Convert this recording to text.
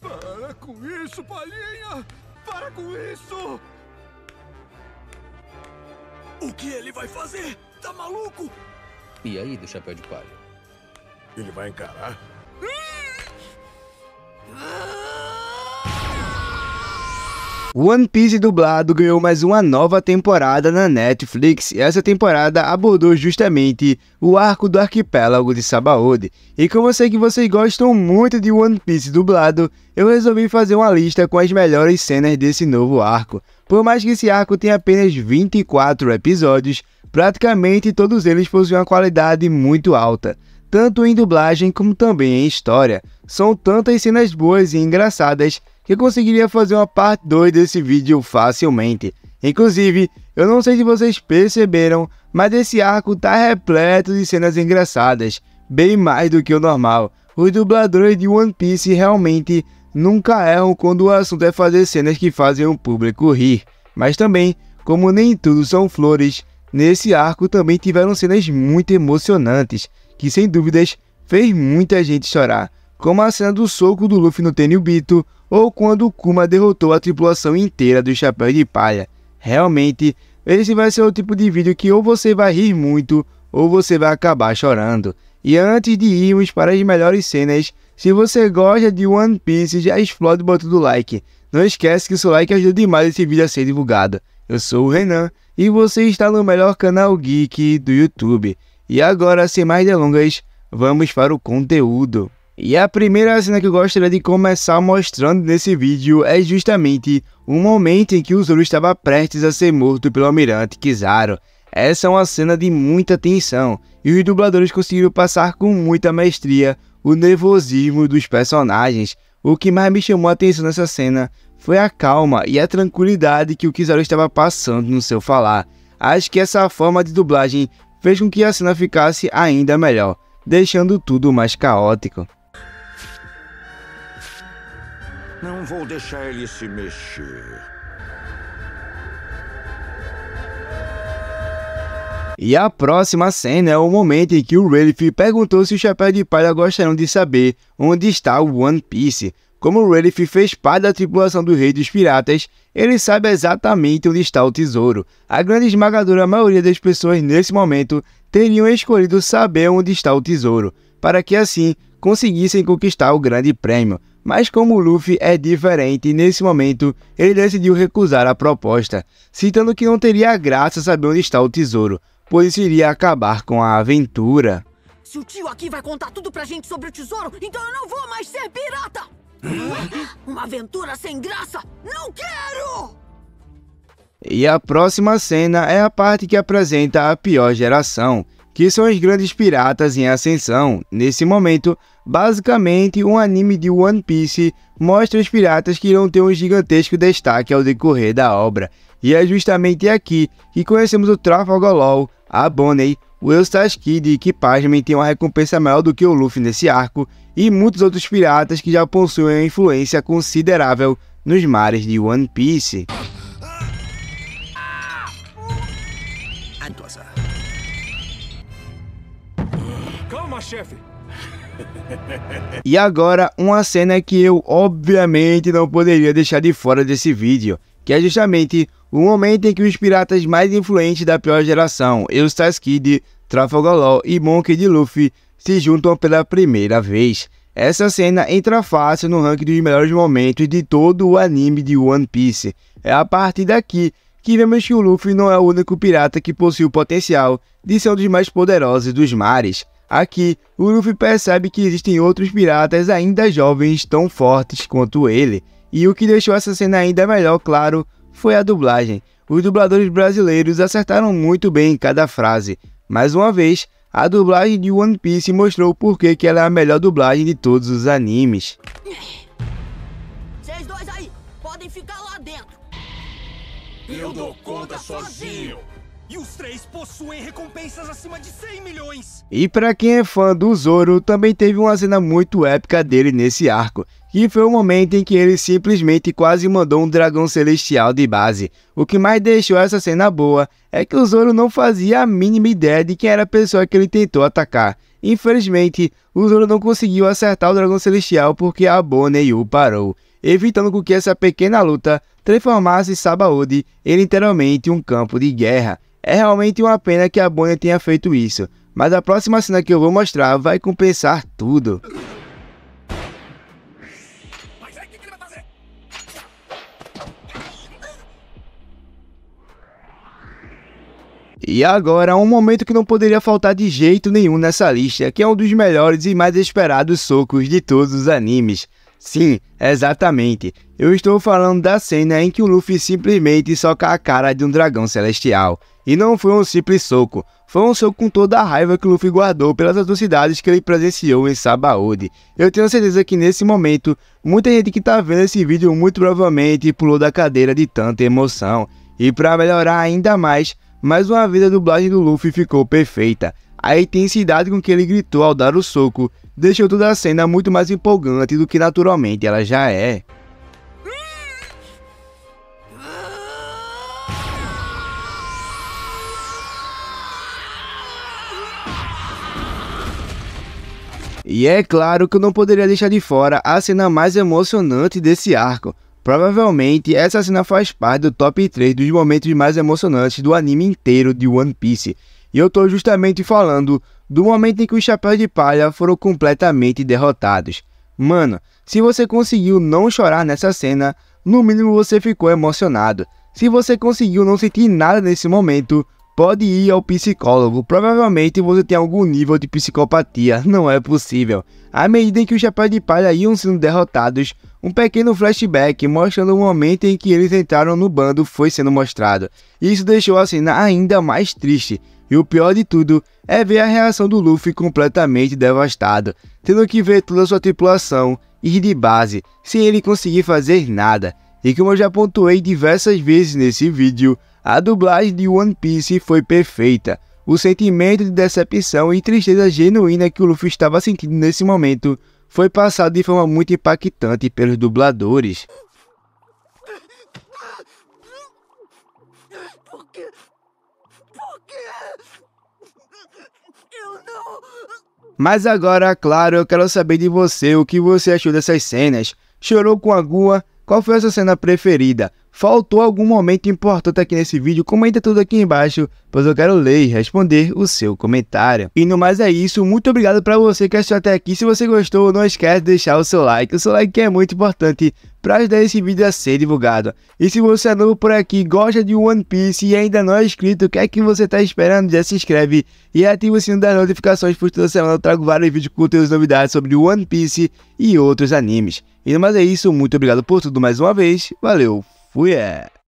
Para com isso, palhinha! Para com isso! O que ele vai fazer? Tá maluco? E aí, do chapéu de palha? Ele vai encarar? One Piece dublado ganhou mais uma nova temporada na Netflix e essa temporada abordou justamente o arco do arquipélago de Sabaody. E como eu sei que vocês gostam muito de One Piece dublado, eu resolvi fazer uma lista com as melhores cenas desse novo arco. Por mais que esse arco tenha apenas 24 episódios, praticamente todos eles possuem uma qualidade muito alta tanto em dublagem como também em história. São tantas cenas boas e engraçadas que eu conseguiria fazer uma parte 2 desse vídeo facilmente. Inclusive, eu não sei se vocês perceberam, mas esse arco tá repleto de cenas engraçadas, bem mais do que o normal. Os dubladores de One Piece realmente nunca erram quando o assunto é fazer cenas que fazem o público rir. Mas também, como nem tudo são flores, nesse arco também tiveram cenas muito emocionantes, que sem dúvidas fez muita gente chorar como a cena do soco do Luffy no Bito, ou quando Kuma derrotou a tripulação inteira do Chapéu de Palha. Realmente, esse vai ser o tipo de vídeo que ou você vai rir muito ou você vai acabar chorando. E antes de irmos para as melhores cenas, se você gosta de One Piece, já explode o botão do like. Não esquece que o seu like ajuda demais esse vídeo a ser divulgado. Eu sou o Renan e você está no melhor canal geek do YouTube. E agora, sem mais delongas, vamos para o conteúdo. E a primeira cena que eu gostaria de começar mostrando nesse vídeo é justamente o momento em que o Zoro estava prestes a ser morto pelo almirante Kizaru. Essa é uma cena de muita tensão, e os dubladores conseguiram passar com muita maestria o nervosismo dos personagens. O que mais me chamou a atenção nessa cena foi a calma e a tranquilidade que o Kizaru estava passando no seu falar. Acho que essa forma de dublagem fez com que a cena ficasse ainda melhor, deixando tudo mais caótico. Não vou deixar ele se mexer. E a próxima cena é o momento em que o Ralph perguntou se o Chapéu de Palha gostariam de saber onde está o One Piece. Como o Ralph fez parte da tripulação do Rei dos Piratas, ele sabe exatamente onde está o tesouro. A grande esmagadora maioria das pessoas nesse momento teriam escolhido saber onde está o tesouro, para que assim conseguissem conquistar o grande prêmio. Mas como o Luffy é diferente, nesse momento ele decidiu recusar a proposta, citando que não teria graça saber onde está o tesouro, pois isso iria acabar com a aventura. Se o tio aqui vai contar tudo pra gente sobre o tesouro, então eu não vou mais ser pirata! Uma aventura sem graça? Não quero! E a próxima cena é a parte que apresenta a pior geração, que são os grandes piratas em ascensão. Nesse momento, basicamente um anime de One Piece mostra os piratas que irão ter um gigantesco destaque ao decorrer da obra. E é justamente aqui que conhecemos o Trafalgar Law, a Bonnie, o Eustace Kid, que pasmem tem uma recompensa maior do que o Luffy nesse arco, e muitos outros piratas que já possuem uma influência considerável nos mares de One Piece. chefe. e agora, uma cena que eu obviamente não poderia deixar de fora desse vídeo, que é justamente o momento em que os piratas mais influentes da pior geração, Eustace Kid, Trafalgar Law e Monkey D. Luffy, se juntam pela primeira vez. Essa cena entra fácil no ranking dos melhores momentos de todo o anime de One Piece. É a partir daqui que vemos que o Luffy não é o único pirata que possui o potencial de ser um dos mais poderosos dos mares. Aqui, o Luffy percebe que existem outros piratas ainda jovens tão fortes quanto ele, e o que deixou essa cena ainda melhor claro foi a dublagem. Os dubladores brasileiros acertaram muito bem em cada frase. Mais uma vez, a dublagem de One Piece mostrou por que ela é a melhor dublagem de todos os animes. Vocês dois aí, podem ficar lá dentro. Eu dou conta sozinho. E os três possuem recompensas acima de 100 milhões. E para quem é fã do Zoro, também teve uma cena muito épica dele nesse arco, que foi o momento em que ele simplesmente quase mandou um dragão celestial de base. O que mais deixou essa cena boa é que o Zoro não fazia a mínima ideia de quem era a pessoa que ele tentou atacar. Infelizmente, o Zoro não conseguiu acertar o dragão celestial porque a Bonnie o parou, evitando que essa pequena luta transformasse Sabaody em literalmente um campo de guerra. É realmente uma pena que a Bonnie tenha feito isso, mas a próxima cena que eu vou mostrar vai compensar tudo. E agora, um momento que não poderia faltar de jeito nenhum nessa lista, que é um dos melhores e mais esperados socos de todos os animes. Sim, exatamente. Eu estou falando da cena em que o Luffy simplesmente soca a cara de um dragão celestial. E não foi um simples soco, foi um soco com toda a raiva que o Luffy guardou pelas atrocidades que ele presenciou em Sabaody. Eu tenho certeza que nesse momento, muita gente que está vendo esse vídeo muito provavelmente pulou da cadeira de tanta emoção. E para melhorar ainda mais, mais uma vez a dublagem do Luffy ficou perfeita. A intensidade com que ele gritou ao dar o soco deixou toda a cena muito mais empolgante do que naturalmente ela já é. E é claro que eu não poderia deixar de fora a cena mais emocionante desse arco. Provavelmente essa cena faz parte do top 3 dos momentos mais emocionantes do anime inteiro de One Piece. E eu estou justamente falando do momento em que os Chapéus de Palha foram completamente derrotados. Mano, se você conseguiu não chorar nessa cena, no mínimo você ficou emocionado. Se você conseguiu não sentir nada nesse momento, pode ir ao psicólogo. Provavelmente você tem algum nível de psicopatia, não é possível. À medida em que os Chapéus de Palha iam sendo derrotados, um pequeno flashback mostrando o momento em que eles entraram no bando foi sendo mostrado. Isso deixou a cena ainda mais triste, e o pior de tudo é ver a reação do Luffy completamente devastado, tendo que ver toda sua tripulação ir de base sem ele conseguir fazer nada. E como eu já pontuei diversas vezes nesse vídeo, a dublagem de One Piece foi perfeita. O sentimento de decepção e tristeza genuína que o Luffy estava sentindo nesse momento foi passado de forma muito impactante pelos dubladores. Mas agora, claro, eu quero saber de você o que você achou dessas cenas. Chorou com alguma? Qual foi a sua cena preferida? Faltou algum momento importante aqui nesse vídeo? Comenta tudo aqui embaixo, pois eu quero ler e responder o seu comentário. E no mais é isso, muito obrigado para você que assistiu até aqui. Se você gostou, não esquece de deixar o seu like. O seu like é muito importante para ajudar esse vídeo a ser divulgado. E se você é novo por aqui, gosta de One Piece e ainda não é inscrito, o que é que você está esperando? Já se inscreve e ativa o sino das notificações, pois toda semana eu trago vários vídeos com conteúdos novidades sobre One Piece e outros animes. E no mais é isso, muito obrigado por tudo mais uma vez, valeu, fui! É.